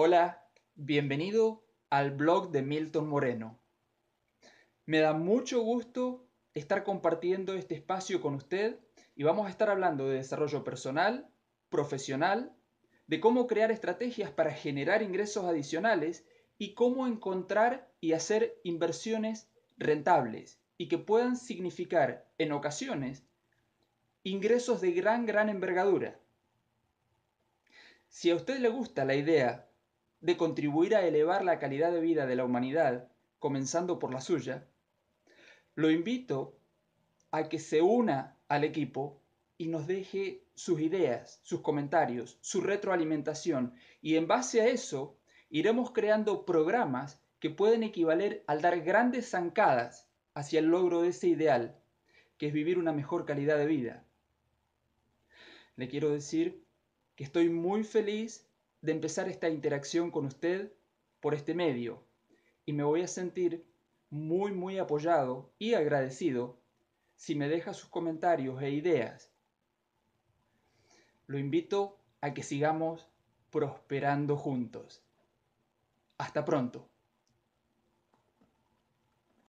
Hola, bienvenido al blog de Milton Moreno. Me da mucho gusto estar compartiendo este espacio con usted y vamos a estar hablando de desarrollo personal, profesional, de cómo crear estrategias para generar ingresos adicionales y cómo encontrar y hacer inversiones rentables y que puedan significar en ocasiones ingresos de gran, gran envergadura. Si a usted le gusta la idea de contribuir a elevar la calidad de vida de la humanidad, comenzando por la suya, lo invito a que se una al equipo y nos deje sus ideas, sus comentarios, su retroalimentación y en base a eso iremos creando programas que pueden equivaler al dar grandes zancadas hacia el logro de ese ideal, que es vivir una mejor calidad de vida. Le quiero decir que estoy muy feliz de empezar esta interacción con usted por este medio y me voy a sentir muy muy apoyado y agradecido si me deja sus comentarios e ideas. Lo invito a que sigamos prosperando juntos. Hasta pronto.